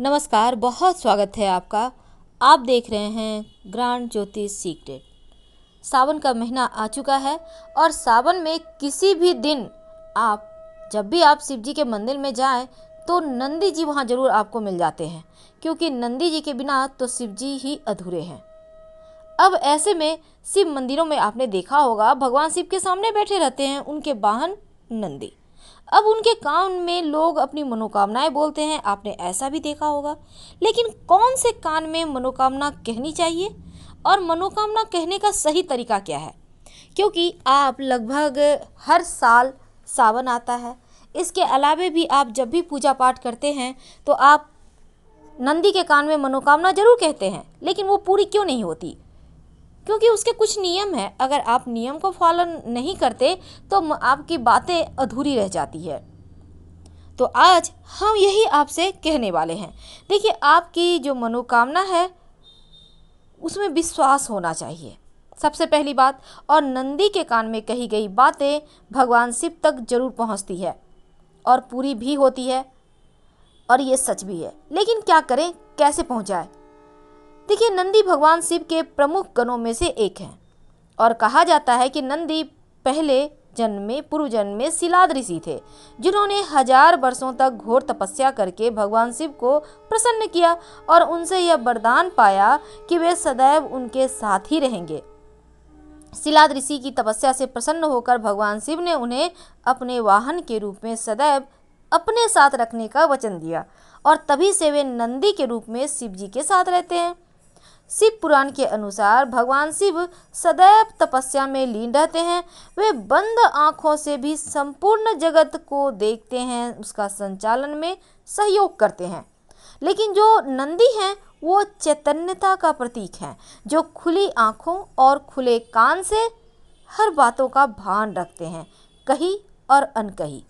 नमस्कार बहुत स्वागत है आपका आप देख रहे हैं ग्रांड ज्योतिष सीक्रेट सावन का महीना आ चुका है और सावन में किसी भी दिन आप जब भी आप शिव जी के मंदिर में जाएं तो नंदी जी वहाँ ज़रूर आपको मिल जाते हैं क्योंकि नंदी जी के बिना तो शिव जी ही अधूरे हैं अब ऐसे में शिव मंदिरों में आपने देखा होगा भगवान शिव के सामने बैठे रहते हैं उनके वाहन नंदी अब उनके कान में लोग अपनी मनोकामनाएं बोलते हैं आपने ऐसा भी देखा होगा लेकिन कौन से कान में मनोकामना कहनी चाहिए और मनोकामना कहने का सही तरीका क्या है क्योंकि आप लगभग हर साल सावन आता है इसके अलावा भी आप जब भी पूजा पाठ करते हैं तो आप नंदी के कान में मनोकामना जरूर कहते हैं लेकिन वो पूरी क्यों नहीं होती क्योंकि उसके कुछ नियम हैं अगर आप नियम को फॉलो नहीं करते तो आपकी बातें अधूरी रह जाती है तो आज हम यही आपसे कहने वाले हैं देखिए आपकी जो मनोकामना है उसमें विश्वास होना चाहिए सबसे पहली बात और नंदी के कान में कही गई बातें भगवान शिव तक जरूर पहुंचती है और पूरी भी होती है और ये सच भी है लेकिन क्या करें कैसे पहुंचाएं देखिए नंदी भगवान शिव के प्रमुख गणों में से एक हैं और कहा जाता है कि नंदी पहले जन्म में पूर्व जन्म में शिलाद ऋषि थे जिन्होंने हजार वर्षों तक घोर तपस्या करके भगवान शिव को प्रसन्न किया और उनसे यह वरदान पाया कि वे सदैव उनके साथ ही रहेंगे शिलाद ऋषि की तपस्या से प्रसन्न होकर भगवान शिव ने उन्हें अपने वाहन के रूप में सदैव अपने साथ रखने का वचन दिया और तभी से वे नंदी के रूप में शिव जी के साथ रहते हैं शिव पुराण के अनुसार भगवान शिव सदैव तपस्या में लीन रहते हैं वे बंद आँखों से भी संपूर्ण जगत को देखते हैं उसका संचालन में सहयोग करते हैं लेकिन जो नंदी हैं वो चैतन्यता का प्रतीक हैं जो खुली आँखों और खुले कान से हर बातों का भान रखते हैं कही और अनकही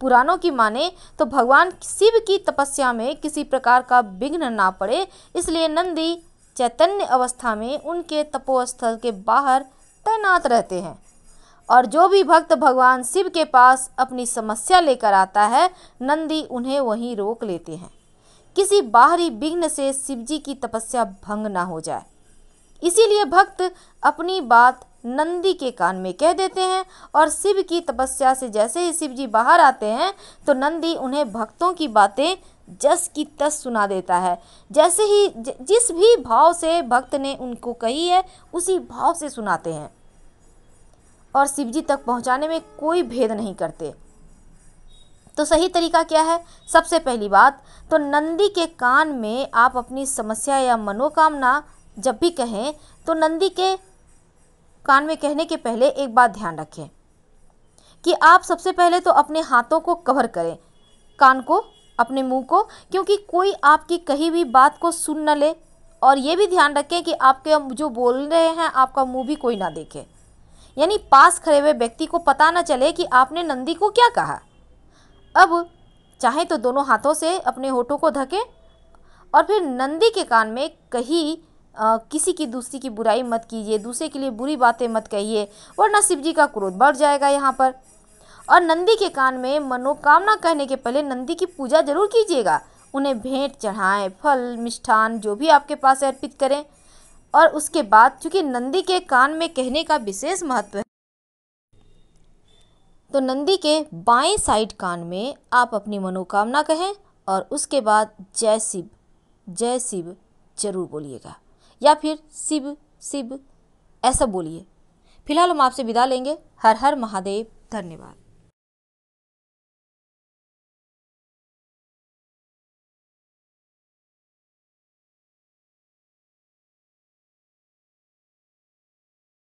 पुराणों की माने तो भगवान शिव की तपस्या में किसी प्रकार का विघ्न ना पड़े इसलिए नंदी चैतन्य अवस्था में उनके तपोस्थल के बाहर तैनात रहते हैं और जो भी भक्त भगवान शिव के पास अपनी समस्या लेकर आता है नंदी उन्हें वहीं रोक लेते हैं किसी बाहरी विघ्न से शिवजी की तपस्या भंग ना हो जाए इसीलिए भक्त अपनी बात नंदी के कान में कह देते हैं और शिव की तपस्या से जैसे ही शिव जी बाहर आते हैं तो नंदी उन्हें भक्तों की बातें जस की तस सुना देता है जैसे ही जिस भी भाव से भक्त ने उनको कही है उसी भाव से सुनाते हैं और शिव जी तक पहुंचाने में कोई भेद नहीं करते तो सही तरीका क्या है सबसे पहली बात तो नंदी के कान में आप अपनी समस्या या मनोकामना जब भी कहें तो नंदी के कान में कहने के पहले एक बात ध्यान रखें कि आप सबसे पहले तो अपने हाथों को कवर करें कान को अपने मुंह को क्योंकि कोई आपकी कही भी बात को सुन न ले और ये भी ध्यान रखें कि आपके जो बोल रहे हैं आपका मुंह भी कोई ना देखे यानी पास खड़े हुए व्यक्ति को पता ना चले कि आपने नंदी को क्या कहा अब चाहे तो दोनों हाथों से अपने होठों को धके और फिर नंदी के कान में कही किसी की दूसरी की बुराई मत कीजिए दूसरे के लिए बुरी बातें मत कहिए वरना शिव जी का क्रोध बढ़ जाएगा यहाँ पर और नंदी के कान में मनोकामना कहने के पहले नंदी की पूजा जरूर कीजिएगा उन्हें भेंट चढ़ाएं फल मिष्ठान जो भी आपके पास अर्पित करें और उसके बाद चूँकि नंदी के कान में कहने का विशेष महत्व है तो नंदी के बाएं साइड कान में आप अपनी मनोकामना कहें और उसके बाद जय शिव जय शिव जरूर बोलिएगा या फिर शिव शिव ऐसा बोलिए फिलहाल हम आपसे विदा लेंगे हर हर महादेव धन्यवाद